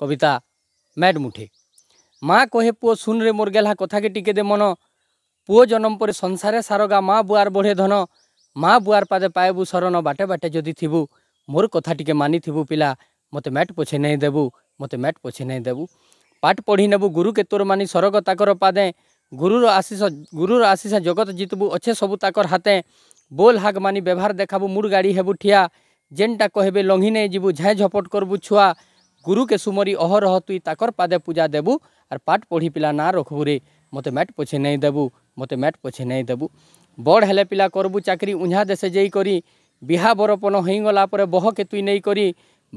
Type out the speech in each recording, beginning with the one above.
কবিতা mad মুঠে ମା କହେ ପୁଅ ଶୂନରେ ମୋର ଗେହ୍ଲା କଥାକେ ଟିକେ ଦେ ମନ ପୁଅ ଜନମ ପରେ ସଂସାରେ ସାରଗା ମା ବୁଆର ବଢ଼େ ଧନ ମା ବୁଆର ପାଦେ ପାଇବୁ ଶରଣ ବାଟେ ବାଟେ ଯଦି ଥିବୁ ମୋର କଥା ଟିକେ ମାନିଥିବୁ ପିଲା ମୋତେ ମ୍ୟାଟ୍ ପଛେ ନେଇ ଦେବୁ ମୋତେ ମ୍ୟାଟ୍ ପଛେ ନେଇ ଦେବୁ ପାଠ ପଢ଼ି ନେବୁ ଗୁରୁକେ ତୋର ମାନି ସରଗ ତାକର ପାଦେ ଗୁରୁର ଆଶିଷ ଗୁରୁର ଆଶିଷ ଜଗତ ଜିତବୁ ଅଛେ ସବୁ ତାକର ହାତେ ବୋଲ ହାଗ ମାନି ବ୍ୟବହାର ଦେଖାବୁ ମୁଡ଼ ଗାଡ଼ି ହେବୁ ଠିଆ ଯେନ୍ଟା କହିବେ ଲଙ୍ଘି ନେଇ ଯିବୁ ଝାଏଁ ଝପଟ କରବୁ ଛୁଆ ଗୁରୁକେ ସୁମରି ଅହରହ ତୁଇ ତାକର ପାଦେ ପୂଜା ଦେବୁ ଆର୍ ପାଠ ପଢ଼ି ପିଲା ନା ରଖବୁରେ ମୋତେ ମ୍ୟାଟ୍ ପଛେ ନେଇ ଦେବୁ ମୋତେ ମ୍ୟାଟ୍ ପଛେ ନେଇ ଦେବୁ ବଡ଼ ହେଲେ ପିଲା କରବୁ ଚାକିରି ଉଞ୍ଝା ଦେଶେ ଯାଇ କରି ବିହା ବରପନ ହେଇଗଲା ପରେ ବହକେ ତୁଇ ନେଇ କରି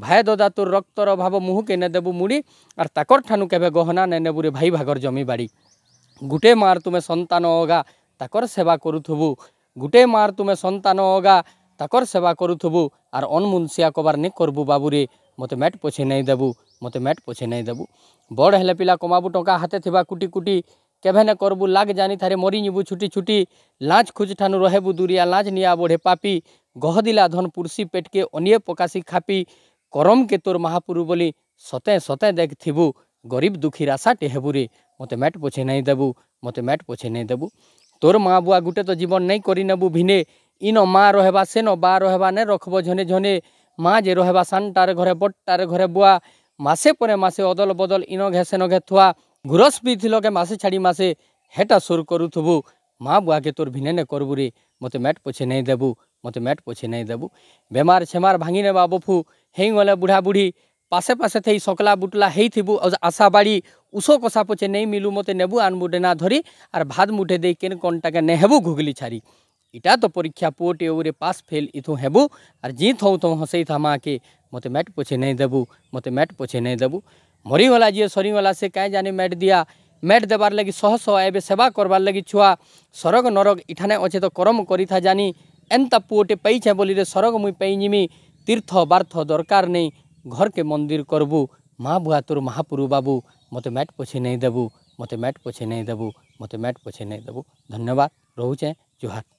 ଭାଇ ଦଦା ତୋର ରକ୍ତର ଭାବ ମୁହଁକେ ନେଦେବୁ ମୁଡ଼ି ଆର୍ ତାକର ଠାନୁ କେବେ ଗହନା ନେଇ ନେବୁରେ ଭାଇ ଭାଗର ଜମି ବାଡ଼ି ଗୁଟେ ମାର ତୁମେ ସନ୍ତାନ ଅଗା ତାକର ସେବା କରୁଥିବୁ ଗୁଟେ ମାର ତୁମେ ସନ୍ତାନ ଅଗା ତାକର ସେବା କରୁଥିବୁ ଆର୍ ଅନମୁନସିଆ କବାର ନି କରବୁ ବାବୁରେ ମୋତେ ମ୍ୟାଟ୍ ପଛେ ନାଇଁ ଦେବୁ ମୋତେ ମ୍ୟାଟ୍ ପଛେ ନାଇଁ ଦେବୁ ବଡ଼ ହେଲେ ପିଲା କମାବୁ ଟଙ୍କା ହାତେ ଥିବା କୁଟି କୁଟି କେଭେ ନେ କରବୁ ଲାଗ ଜାନିଥାରେ ମରିଯିବୁ ଛୁଟି ଛୁଟି ଲାଞ୍ଚ ଖୁଚ ଠାନୁ ରହିବୁ ଦୁରିଆ ଲାଞ୍ଚ ନିଆ ବଢ଼େ ପାପି ଗହଦିଲା ଧନ ପୁରୁଷି ପେଟକେ ଅନିଏ ପକାସି ଖାପି କରମକେ ତୋର ମହାପୁରୁ ବୋଲି ସତେ ସତେ ଦେଖିଥିବୁ ଗରିବ ଦୁଃଖୀ ରାସାଟେ ହେବୁରେ ମୋତେ ମ୍ୟାଟ୍ ପଛେ ନାଇଁ ଦେବୁ ମୋତେ ମ୍ୟାଟ୍ ପଛେ ନାଇଁ ଦେବୁ ତୋର ମା' ବୁଆ ଗୁଟେ ତ ଜୀବନ ନାଇଁ କରିନେବୁ ଭିନେ ଇନ ମା' ରହବା ସେନ ବା ରହବା ନେ ରଖବ ଝନେ ଝନେ মা যে রহবা সানটার ঘরে বট্টার ঘরে বুয়া মাসে পরে মাসে অদল বদল ইন ঘে সেন ঘে থুয়া ঘুরস বি মাসে ছাড়ি মাসে হেটা সুর করুথবু মা বুয়াকে তোর ভিনে নে করবু রে মতো ম্যাট পোছে নেই দেবু মতো ম্যাট পোছে নেই দেবু বেমার ছেমার ভাঙি নেবা বফু হেই গলে বুঢ়া বুঢ়ী পাশে পাশে থেই সকলা বুটলা হেই থিবু আশা বাড়ি উষো কষা পোছে নেই মিলু মতো নেবু আনবু ডেনা ধরি আর ভাত মুঠে দেই কেন কনটাকে নেহেবু ঘুগলি ছাড়ি इटा तो परीक्षा पुओटे ओरे पास फेल इथु हेबू आर जी थौ थौ हसई तो था माँ के मत मैट पोछे नहीं देबू मत मैट पोछे नहीं देबू मरीगला जी सरीगला से कहीं जानी मैट दिया मैट देवार लगी शह शह ए सेवा करवार लगी छुआ सरग नरग इठाने अच्छे तो करम करी था जानी एंता पुओटे पाइछे बोली रे सरग मुई पाइजिमी तीर्थ बार्थ दरकार नहीं घर के मंदिर करबू माँ बुआ तुर महापुरु बाबू मत मैट पोछे नहीं देवु मत मैट पोछे नहीं देबू मत मैट पोछे नहीं देबू धन्यवाद रोचे जुहार